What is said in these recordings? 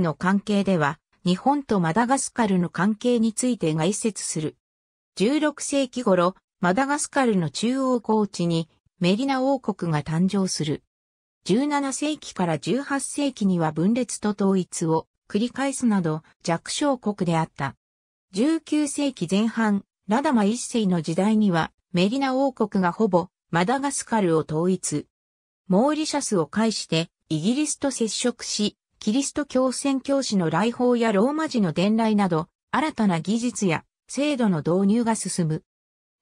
の関係では、日本とマダガスカルの関係について概説する。16世紀頃、マダガスカルの中央高地にメリナ王国が誕生する。17世紀から18世紀には分裂と統一を繰り返すなど弱小国であった。19世紀前半、ラダマ一世の時代にはメリナ王国がほぼマダガスカルを統一。モーリシャスを介してイギリスと接触し、キリスト教宣教師の来訪やローマ字の伝来など、新たな技術や制度の導入が進む。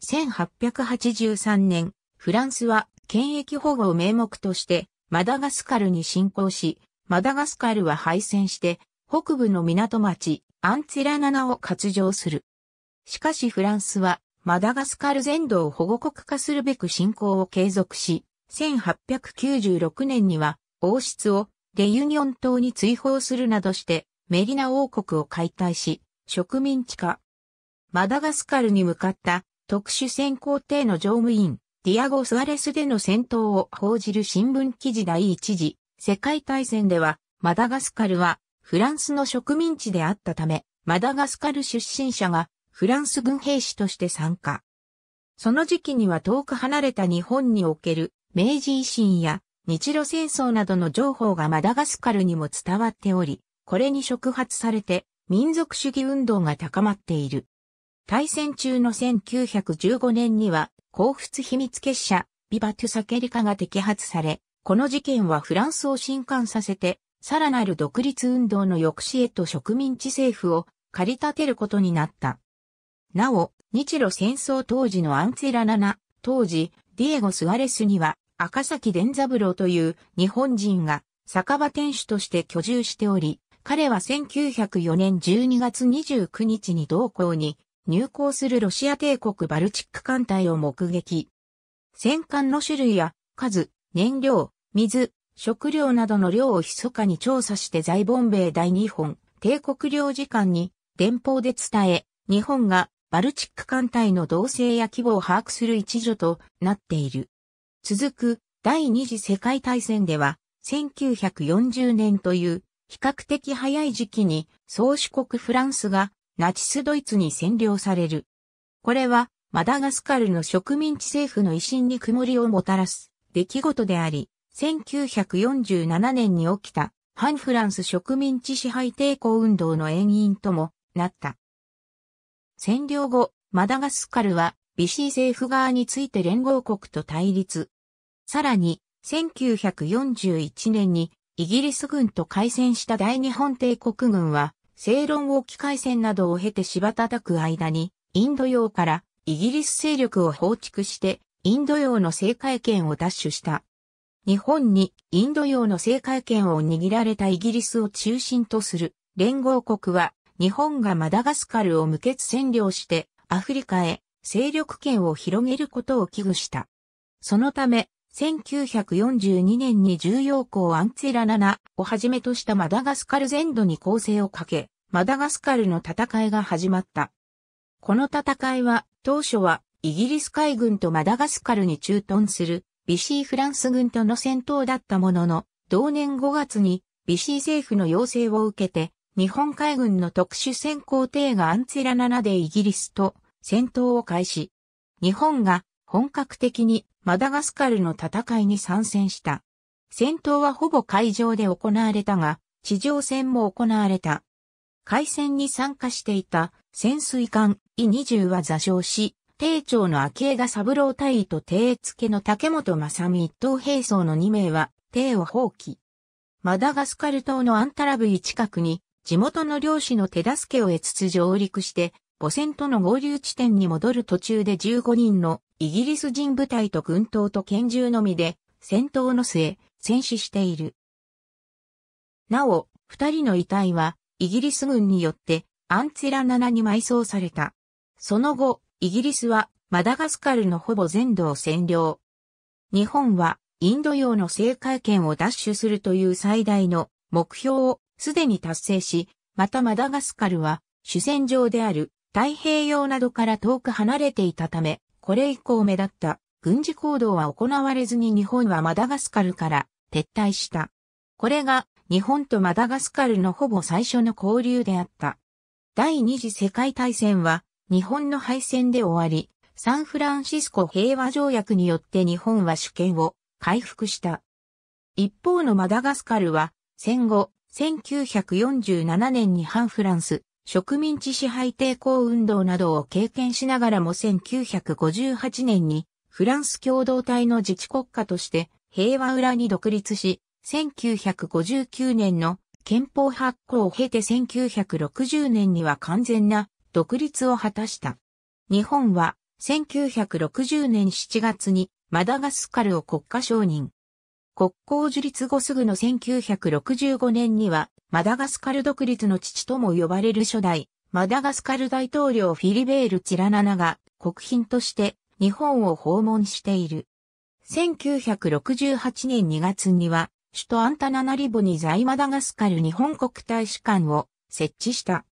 1883年、フランスは権益保護を名目として、マダガスカルに侵攻し、マダガスカルは敗戦して、北部の港町、アンツィラナナを割譲する。しかしフランスは、マダガスカル全土を保護国化するべく侵攻を継続し、1896年には王室をレユニョン島に追放するなどしてメリナ王国を解体し、植民地化。マダガスカルに向かった特殊潜航艇の乗務員、ディアゴ・スアレスでの戦闘を報じる新聞記事第一次世界大戦では、マダガスカルはフランスの植民地であったため、マダガスカル出身者がフランス軍兵士として参加。その時期には遠く離れた日本における明治維新や日露戦争などの情報がマダガスカルにも伝わっており、これに触発されて民族主義運動が高まっている。大戦中の1915年には、皇仏秘密結社、ビバトゥサケリカが摘発され、この事件はフランスを震撼させて、さらなる独立運動の抑止へと植民地政府を駆り立てることになった。なお、日露戦争当時のアンツェラナナ、当時、ディエゴ・スワレスには、赤崎伝三郎という日本人が酒場店主として居住しており、彼は1904年12月29日に同行に入港するロシア帝国バルチック艦隊を目撃。戦艦の種類や数、燃料、水、食料などの量を密かに調査して在ボンベイ第日本帝国領事館に電報で伝え、日本がバルチック艦隊の動静や規模を把握する一助となっている。続く第二次世界大戦では1940年という比較的早い時期に宗主国フランスがナチスドイツに占領される。これはマダガスカルの植民地政府の威信に曇りをもたらす出来事であり、1947年に起きた反フランス植民地支配抵抗運動の延因ともなった。占領後、マダガスカルはビシー政府側について連合国と対立、さらに、1941年にイギリス軍と開戦した大日本帝国軍は、正論沖海戦などを経て柴叩く間に、インド洋からイギリス勢力を放逐して、インド洋の政界権を奪取した。日本にインド洋の政界権を握られたイギリスを中心とする連合国は、日本がマダガスカルを無血占領してアフリカへ勢力権を広げることを危惧した。そのため、1942年に重要港アンツェラナナをはじめとしたマダガスカル全土に攻勢をかけ、マダガスカルの戦いが始まった。この戦いは、当初は、イギリス海軍とマダガスカルに駐屯する、ビシーフランス軍との戦闘だったものの、同年5月に、ビシー政府の要請を受けて、日本海軍の特殊戦艦艇がアンツェラナナでイギリスと戦闘を開始。日本が本格的にマダガスカルの戦いに参戦した。戦闘はほぼ海上で行われたが、地上戦も行われた。海戦に参加していた潜水艦 E20 は座礁し、艇長の昭江が三郎隊尉と艇付けの竹本正美一等兵装の2名は艇を放棄。マダガスカル島のアンタラブイ近くに地元の漁師の手助けを得つつ上陸して、母船との合流地点に戻る途中で15人のイギリス人部隊と軍刀と拳銃のみで、戦闘の末、戦死している。なお、二人の遺体は、イギリス軍によって、アンツェラ7に埋葬された。その後、イギリスは、マダガスカルのほぼ全土を占領。日本は、インド洋の政界権を奪取するという最大の目標をすでに達成し、またマダガスカルは主戦場である太平洋などから遠く離れていたため、これ以降目立った軍事行動は行われずに日本はマダガスカルから撤退した。これが日本とマダガスカルのほぼ最初の交流であった。第二次世界大戦は日本の敗戦で終わり、サンフランシスコ平和条約によって日本は主権を回復した。一方のマダガスカルは戦後1947年に反フランス植民地支配抵抗運動などを経験しながらも1958年にフランス共同体の自治国家として平和裏に独立し、1959年の憲法発行を経て1960年には完全な独立を果たした。日本は1960年7月にマダガスカルを国家承認。国交樹立後すぐの1965年には、マダガスカル独立の父とも呼ばれる初代、マダガスカル大統領フィリベール・チラナナが国賓として日本を訪問している。1968年2月には、首都アンタナナリボに在マダガスカル日本国大使館を設置した。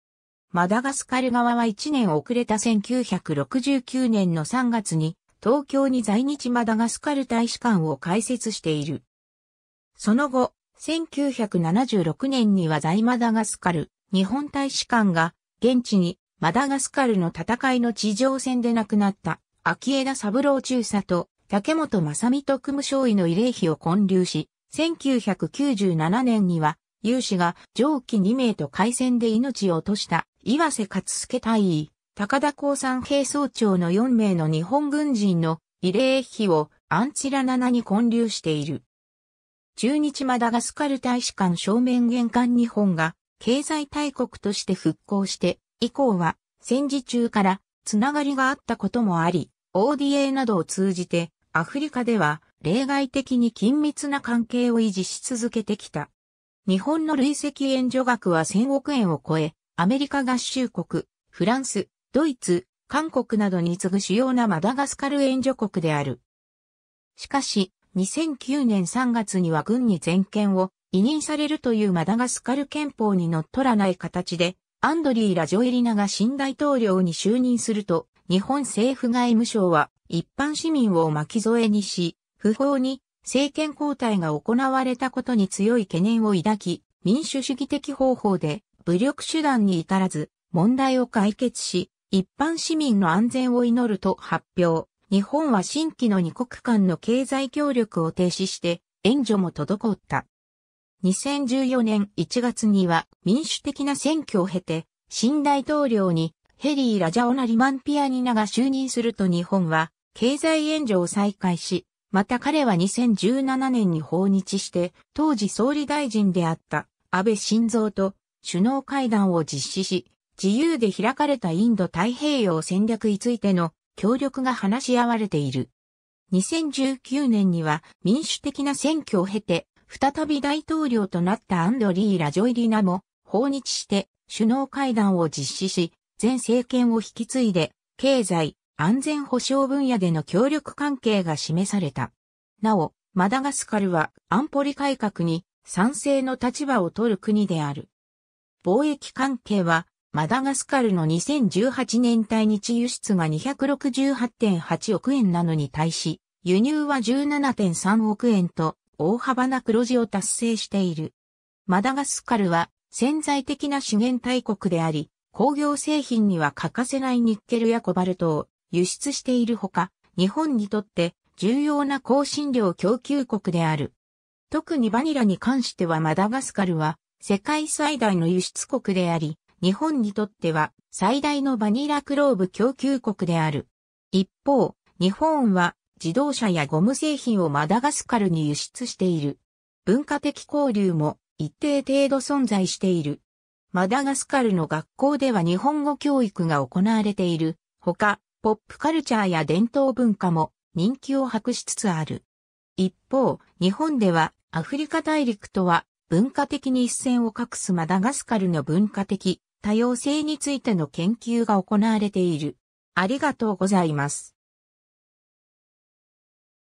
マダガスカル側は1年遅れた1969年の3月に東京に在日マダガスカル大使館を開設している。その後、1976年には在マダガスカル、日本大使館が、現地に、マダガスカルの戦いの地上戦で亡くなった、秋枝三郎中佐と、竹本正美特務少尉の慰霊碑を建立し、1997年には、有志が上記2名と海戦で命を落とした岩瀬勝助大尉、高田光山兵総長の4名の日本軍人の慰霊碑をアンチラ7に建立している。中日マダガスカル大使館正面玄関日本が経済大国として復興して以降は戦時中からつながりがあったこともあり ODA などを通じてアフリカでは例外的に緊密な関係を維持し続けてきた。日本の累積援助額は1000億円を超え、アメリカ合衆国、フランス、ドイツ、韓国などに次ぐ主要なマダガスカル援助国である。しかし、2009年3月には軍に全権を委任されるというマダガスカル憲法にのっとらない形で、アンドリー・ラジョエリナが新大統領に就任すると、日本政府外務省は一般市民を巻き添えにし、不法に政権交代が行われたことに強い懸念を抱き、民主主義的方法で武力手段に至らず問題を解決し、一般市民の安全を祈ると発表。日本は新規の二国間の経済協力を停止して援助も滞った。2014年1月には民主的な選挙を経て新大統領にヘリー・ラジャオナ・リマンピアニナが就任すると日本は経済援助を再開し、また彼は2017年に訪日して当時総理大臣であった安倍晋三と首脳会談を実施し、自由で開かれたインド太平洋戦略についての協力が話し合われている。2019年には民主的な選挙を経て、再び大統領となったアンドリー・ラジョイリナも訪日して首脳会談を実施し、前政権を引き継いで、経済、安全保障分野での協力関係が示された。なお、マダガスカルは安保理改革に賛成の立場を取る国である。貿易関係はマダガスカルの2018年対日輸出が268.8億円なのに対し、輸入は17.3億円と大幅な黒字を達成している。マダガスカルは潜在的な資源大国であり、工業製品には欠かせないニッケルやコバルトを輸出しているほか、日本にとって重要な香辛料供給国である。特にバニラに関してはマダガスカルは世界最大の輸出国であり、日本にとっては最大のバニラクローブ供給国である。一方、日本は自動車やゴム製品をマダガスカルに輸出している。文化的交流も一定程度存在している。マダガスカルの学校では日本語教育が行われている。ほか、ポップカルチャーや伝統文化も人気を博しつつある。一方、日本ではアフリカ大陸とは文化的に一線を画すマダガスカルの文化的多様性についての研究が行われている。ありがとうございます。